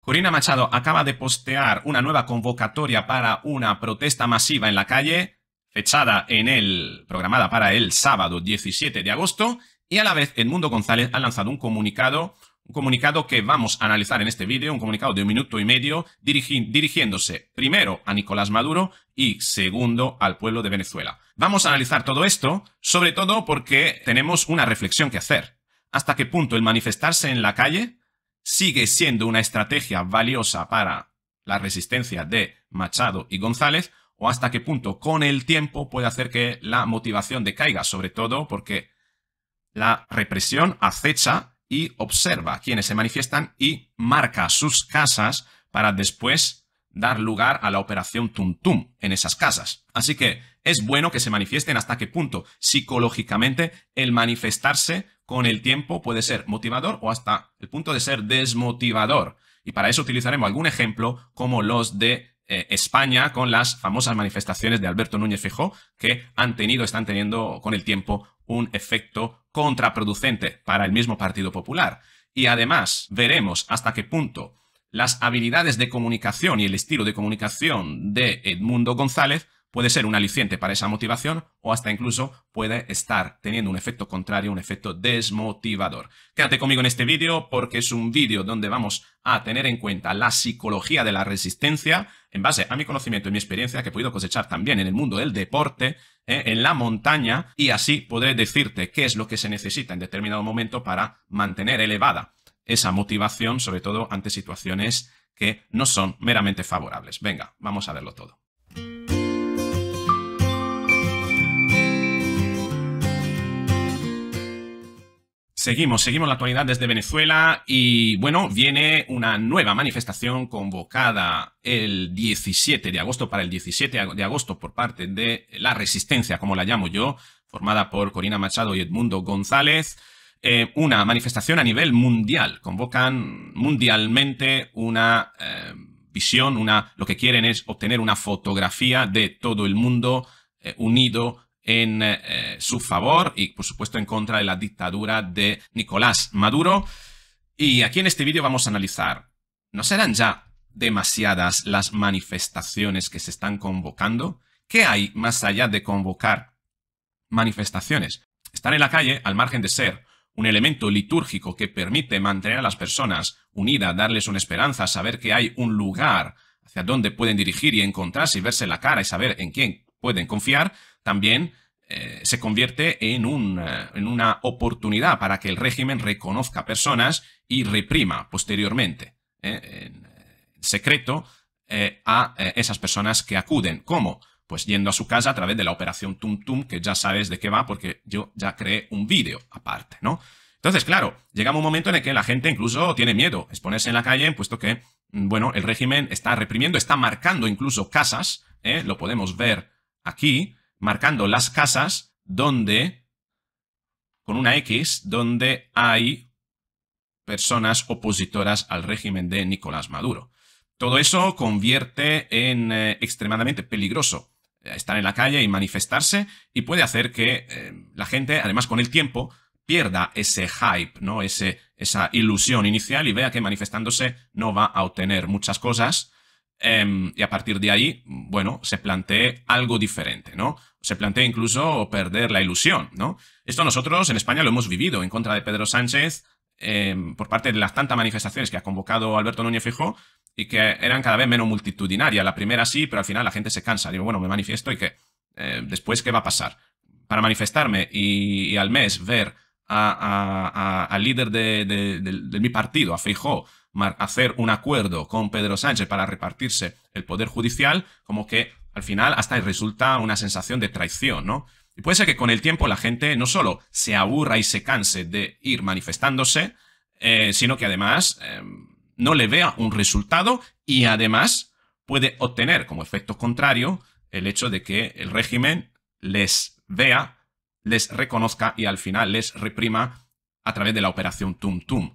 Corina Machado acaba de postear una nueva convocatoria para una protesta masiva en la calle, fechada en el, programada para el sábado 17 de agosto, y a la vez Edmundo González ha lanzado un comunicado, un comunicado que vamos a analizar en este vídeo, un comunicado de un minuto y medio, dirigiéndose primero a Nicolás Maduro y segundo al pueblo de Venezuela. Vamos a analizar todo esto, sobre todo porque tenemos una reflexión que hacer. ¿Hasta qué punto el manifestarse en la calle sigue siendo una estrategia valiosa para la resistencia de Machado y González, o hasta qué punto con el tiempo puede hacer que la motivación decaiga, sobre todo porque la represión acecha y observa quienes se manifiestan y marca sus casas para después dar lugar a la operación Tuntum en esas casas. Así que es bueno que se manifiesten hasta qué punto psicológicamente el manifestarse con el tiempo puede ser motivador o hasta el punto de ser desmotivador. Y para eso utilizaremos algún ejemplo como los de eh, España con las famosas manifestaciones de Alberto Núñez Fijó que han tenido, están teniendo con el tiempo un efecto contraproducente para el mismo Partido Popular. Y además veremos hasta qué punto las habilidades de comunicación y el estilo de comunicación de Edmundo González puede ser un aliciente para esa motivación o hasta incluso puede estar teniendo un efecto contrario, un efecto desmotivador. Quédate conmigo en este vídeo porque es un vídeo donde vamos a tener en cuenta la psicología de la resistencia en base a mi conocimiento y mi experiencia que he podido cosechar también en el mundo del deporte, ¿eh? en la montaña, y así podré decirte qué es lo que se necesita en determinado momento para mantener elevada esa motivación, sobre todo ante situaciones que no son meramente favorables. Venga, vamos a verlo todo. Seguimos, seguimos la actualidad desde Venezuela y bueno, viene una nueva manifestación convocada el 17 de agosto para el 17 de agosto por parte de la resistencia, como la llamo yo, formada por Corina Machado y Edmundo González. Eh, una manifestación a nivel mundial. Convocan mundialmente una eh, visión, una, lo que quieren es obtener una fotografía de todo el mundo eh, unido en eh, eh, su favor y, por supuesto, en contra de la dictadura de Nicolás Maduro. Y aquí en este vídeo vamos a analizar, ¿no serán ya demasiadas las manifestaciones que se están convocando? ¿Qué hay más allá de convocar manifestaciones? Estar en la calle, al margen de ser un elemento litúrgico que permite mantener a las personas unidas, darles una esperanza, saber que hay un lugar hacia donde pueden dirigir y encontrarse y verse la cara y saber en quién pueden confiar, también eh, se convierte en, un, eh, en una oportunidad para que el régimen reconozca personas y reprima posteriormente, eh, en secreto, a esas personas que acuden. ¿Cómo? Pues yendo a su casa a través de la operación Tum Tum, que ya sabes de qué va porque yo ya creé un vídeo aparte, ¿no? Entonces, claro, llega un momento en el que la gente incluso tiene miedo, exponerse en la calle, puesto que, mm, bueno, el régimen está reprimiendo, está marcando incluso casas, lo podemos ver aquí, marcando las casas donde, con una X, donde hay personas opositoras al régimen de Nicolás Maduro. Todo eso convierte en eh, extremadamente peligroso eh, estar en la calle y manifestarse y puede hacer que eh, la gente, además con el tiempo, pierda ese hype, ¿no? Ese, esa ilusión inicial y vea que manifestándose no va a obtener muchas cosas Em, y a partir de ahí, bueno, se plantea algo diferente, ¿no? Se plantea incluso perder la ilusión, ¿no? Esto nosotros en España lo hemos vivido en contra de Pedro Sánchez em, por parte de las tantas manifestaciones que ha convocado Alberto Núñez Fijó y que eran cada vez menos multitudinarias. La primera sí, pero al final la gente se cansa. Digo, bueno, me manifiesto y que eh, después, ¿qué va a pasar? Para manifestarme y, al mes ver al líder de, mi partido, a Fijó, hacer un acuerdo con Pedro Sánchez para repartirse el poder judicial, como que al final hasta resulta una sensación de traición, ¿no? Y puede ser que con el tiempo la gente no solo se aburra y se canse de ir manifestándose, eh, sino que además em, no le vea un resultado y además puede obtener como efecto contrario el hecho de que el régimen les vea, les reconozca y al final les reprima a través de la operación Tum Tum.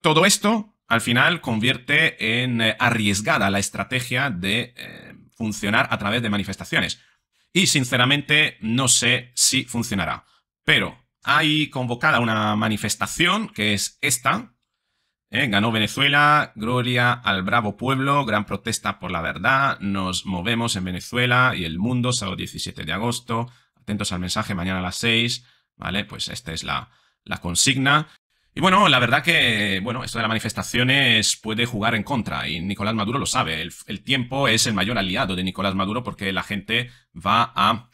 Todo esto al final convierte en eh, arriesgada la estrategia de eh, funcionar a través de manifestaciones. Y sinceramente no sé si funcionará. Pero hay convocada una manifestación que es esta. ¿eh? ganó Venezuela, gloria al bravo pueblo, gran protesta por la verdad, nos movemos en Venezuela y el mundo, sábado 17 de agosto, atentos al mensaje, mañana a las 6, ¿vale? Pues esta es la consigna y bueno, la verdad que, bueno, esto de las manifestaciones puede jugar en contra y Nicolás Maduro lo sabe. El, tiempo es el mayor aliado de Nicolás Maduro porque la gente va a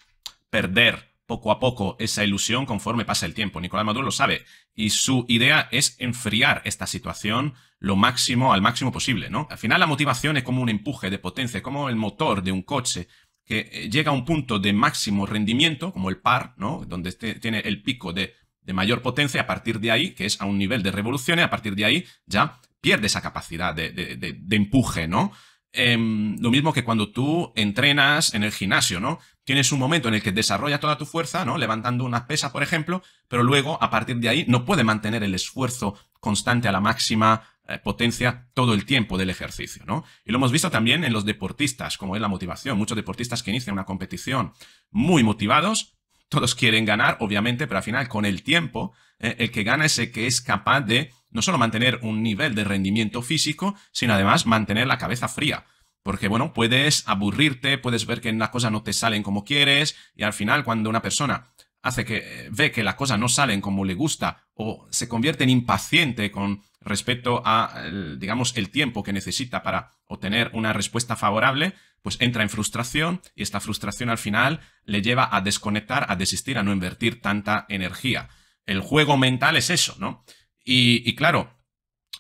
perder poco a poco esa ilusión conforme pasa el tiempo. Nicolás Maduro lo sabe y su idea es enfriar esta situación lo máximo, al máximo posible, ¿no? Al final la motivación es como un empuje de potencia, como el motor de un coche que eh, llega a un punto de máximo rendimiento, como el par, ¿no? Donde este, tiene el pico de de mayor potencia, a partir de ahí, que es a un nivel de revoluciones, a partir de ahí ya pierde esa capacidad de, empuje, ¿no? Em, lo mismo que cuando tú entrenas en el gimnasio, ¿no? Tienes un momento en el que desarrolla toda tu fuerza, ¿no? Levantando una pesa, por ejemplo, pero luego, a partir de ahí, no puede mantener el esfuerzo constante a la máxima eh, potencia todo el tiempo del ejercicio, ¿no? Y lo hemos visto también en los deportistas, como es la motivación. Muchos deportistas que inician una competición muy motivados, todos quieren ganar, obviamente, pero al final con el tiempo, eh, el que gana es el que es capaz de no solo mantener un nivel de rendimiento físico, sino además mantener la cabeza fría. Porque, bueno, puedes aburrirte, puedes ver que las cosas no te salen como quieres, y al final, cuando una persona hace que eh, ve que las cosas no salen como le gusta o se convierte en impaciente con respecto a, digamos, el tiempo que necesita para obtener una respuesta favorable, pues entra en frustración y esta frustración al final le lleva a desconectar, a desistir, a no invertir tanta energía. El juego mental es eso, ¿no? Y, claro,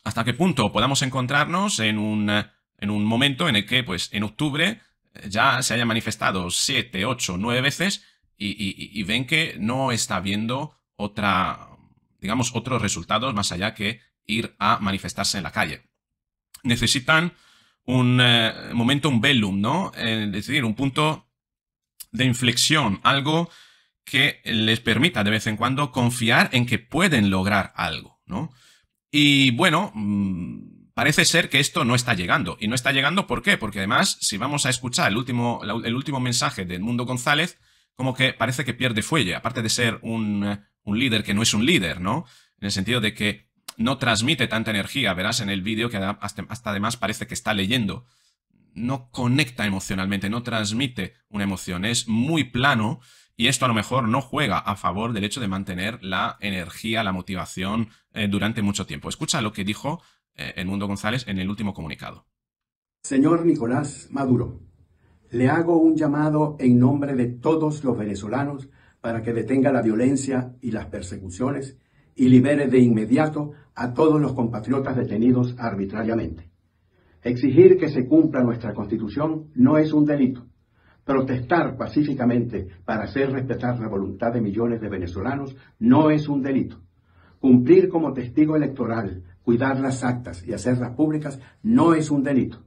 ¿hasta qué punto podamos encontrarnos en un, en un momento en el que, pues, en octubre eh, ya se haya manifestado siete, ocho, nueve veces y, y ven que no está habiendo otra, digamos, otros resultados más allá que ir a manifestarse en la calle. Necesitan un eh, momento un bellum, ¿no? Eh, es decir, un punto de inflexión, algo que les permita de vez en cuando confiar en que pueden lograr algo, ¿no? Y bueno, mm, parece ser que esto no está llegando. Y no está llegando ¿por qué? Porque además, si vamos a escuchar el último, el último mensaje de Mundo González, como que parece que pierde fuelle, aparte de ser un, un líder que no es un líder, ¿no? En el sentido de que no transmite tanta energía. Verás en el vídeo que hasta, además parece que está leyendo. No conecta emocionalmente, no transmite una emoción. Es muy plano y esto a lo mejor no juega a favor del hecho de mantener la energía, la motivación eh, durante mucho tiempo. Escucha lo que dijo el eh, Mundo González en el último comunicado. Señor Nicolás Maduro, le hago un llamado en nombre de todos los venezolanos para que detenga la violencia y las persecuciones y libere de inmediato a todos los compatriotas detenidos arbitrariamente. Exigir que se cumpla nuestra Constitución no es un delito. Protestar pacíficamente para hacer respetar la voluntad de millones de venezolanos no es un delito. Cumplir como testigo electoral, cuidar las actas y hacerlas públicas no es un delito.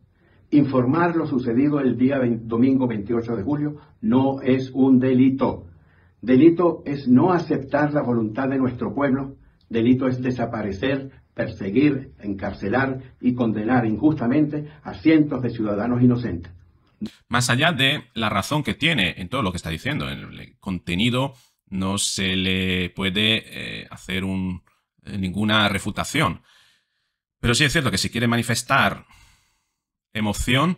Informar lo sucedido el día domingo 28 de julio no es un delito. Delito es no aceptar la voluntad de nuestro pueblo, delito es desaparecer, perseguir, encarcelar y condenar injustamente a cientos de ciudadanos inocentes. Más allá de la razón que tiene en todo lo que está diciendo, en el contenido no se le puede eh, hacer eh, ninguna refutación. Pero sí es cierto que si quiere manifestar emoción,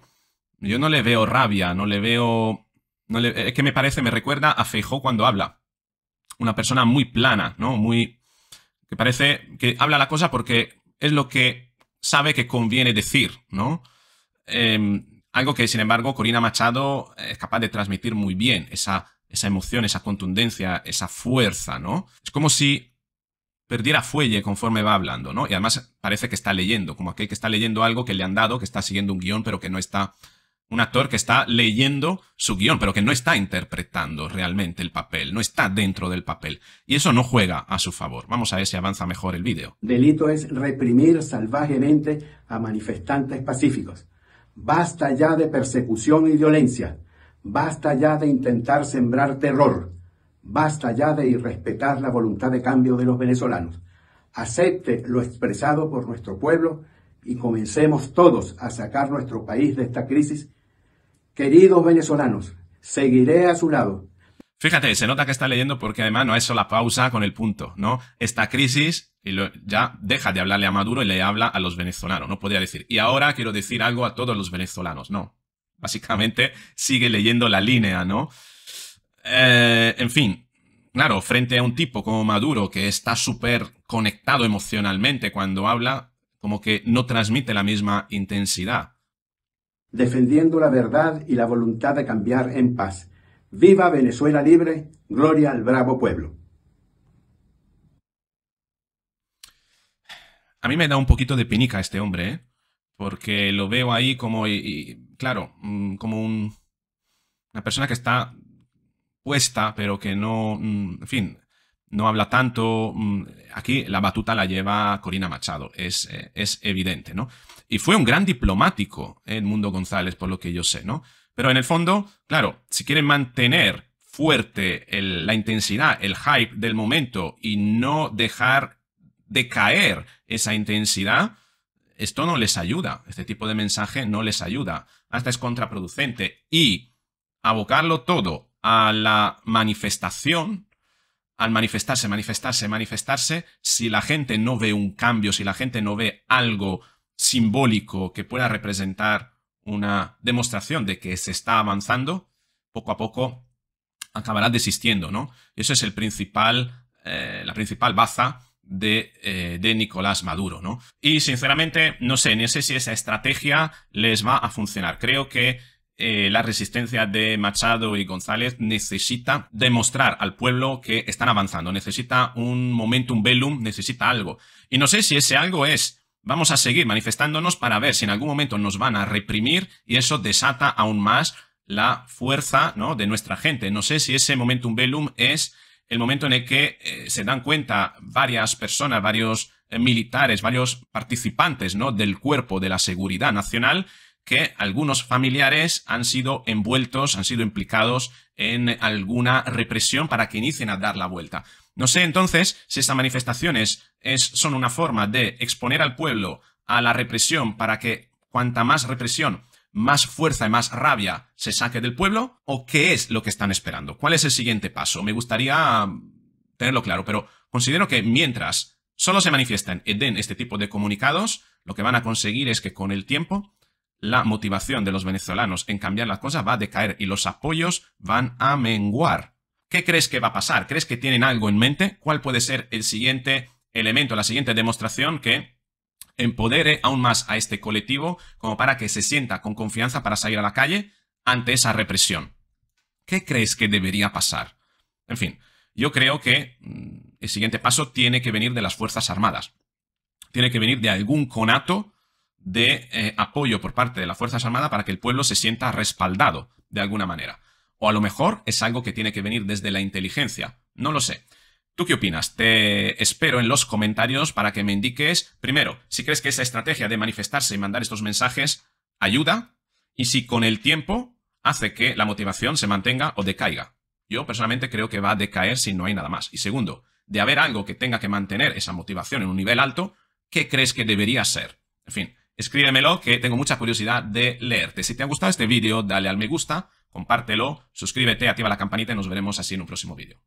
yo no le veo rabia, no le veo es que me parece, me recuerda a Feijó cuando habla. Una persona muy plana, ¿no? Muy. que parece que habla la cosa porque es lo que sabe que conviene decir, ¿no? Em, algo que, sin embargo, Corina Machado es capaz de transmitir muy bien, esa, esa emoción, esa contundencia, esa fuerza, ¿no? Es como si perdiera fuelle conforme va hablando, ¿no? Y además parece que está leyendo, como aquel que está leyendo algo que le han dado, que está siguiendo un guión, pero que no está un actor que está leyendo su guión, pero que no está interpretando realmente el papel, no está dentro del papel. Y eso no juega a su favor. Vamos a ver si avanza mejor el vídeo. Delito es reprimir salvajemente a manifestantes pacíficos. Basta ya de persecución y violencia. Basta ya de intentar sembrar terror. Basta ya de irrespetar la voluntad de cambio de los venezolanos. Acepte lo expresado por nuestro pueblo y comencemos todos a sacar nuestro país de esta crisis Queridos venezolanos, seguiré a su lado. Fíjate, se nota que está leyendo porque además no es solo la pausa con el punto, ¿no? Esta crisis y ya deja de hablarle a Maduro y le habla a los venezolanos, no podía decir. Y ahora quiero decir algo a todos los venezolanos, no. Básicamente sigue leyendo la línea, ¿no? Eh, en fin, claro, frente a un tipo como Maduro que está súper conectado emocionalmente cuando habla, como que no transmite la misma intensidad defendiendo la verdad y la voluntad de cambiar en paz. Viva Venezuela libre, gloria al bravo pueblo. A mí me da un poquito de pinica este hombre, ¿eh? porque lo veo ahí como, claro, mm, como una persona que está puesta, pero que no, mm, en fin, no habla tanto. Mm, aquí la batuta la lleva Corina Machado, es, eh, es evidente, ¿no? Y fue un gran diplomático eh, Mundo González, por lo que yo sé, ¿no? Pero en el fondo, claro, si quieren mantener fuerte la intensidad, el hype del momento y no dejar de caer esa intensidad, esto no les ayuda. Este tipo de mensaje no les ayuda. Hasta es contraproducente. Y abocarlo todo a la manifestación, al manifestarse, manifestarse, manifestarse, si la gente no ve un cambio, si la gente no ve algo simbólico que pueda representar una demostración de que se está avanzando, poco a poco acabará desistiendo, ¿no? Eso es el principal, eh, la principal baza de, eh, de, Nicolás Maduro, ¿no? Y sinceramente, no sé, ni sé si esa estrategia les va a funcionar. Creo que eh, la resistencia de Machado y González necesita demostrar al pueblo que están avanzando, necesita un momentum velum, necesita algo. Y no sé si ese algo es, vamos a seguir manifestándonos para ver si en algún momento nos van a reprimir y eso desata aún más la fuerza ¿no? de nuestra gente. No sé si ese momentum velum es el momento en el que eh, se dan cuenta varias personas, varios eh, militares, varios participantes ¿no? del cuerpo de la seguridad nacional, que algunos familiares han sido envueltos, han sido implicados en alguna represión para que inicien a dar la vuelta. No sé entonces si estas manifestaciones son una forma de exponer al pueblo a la represión para que cuanta más represión, más fuerza y más rabia se saque del pueblo, o qué es lo que están esperando. ¿Cuál es el siguiente paso? Me gustaría mm, tenerlo claro, pero considero que mientras solo se manifiestan y den este tipo de comunicados, lo que van a conseguir es que con el tiempo la motivación de los venezolanos en cambiar las cosas va a decaer y los apoyos van a menguar. ¿Qué crees que va a pasar? ¿Crees que tienen algo en mente? ¿Cuál puede ser el siguiente elemento, la siguiente demostración que empodere aún más a este colectivo como para que se sienta con confianza para salir a la calle ante esa represión? ¿Qué crees que debería pasar? En fin, yo creo que mm, el siguiente paso tiene que venir de las Fuerzas Armadas. Tiene que venir de algún conato de eh, apoyo por parte de las Fuerzas Armadas para que el pueblo se sienta respaldado de alguna manera. O a lo mejor es algo que tiene que venir desde la inteligencia. No lo sé. ¿Tú qué opinas? Te espero en los comentarios para que me indiques, primero, si crees que esa estrategia de manifestarse y mandar estos mensajes ayuda y si con el tiempo hace que la motivación se mantenga o decaiga. Yo personalmente creo que va a decaer si no hay nada más. Y segundo, de haber algo que tenga que mantener esa motivación en un nivel alto, ¿qué crees que debería ser? En fin, escríbemelo que tengo mucha curiosidad de leerte. Si te ha gustado este vídeo, dale al me gusta, compártelo, suscríbete, activa la campanita y nos veremos así en un próximo vídeo.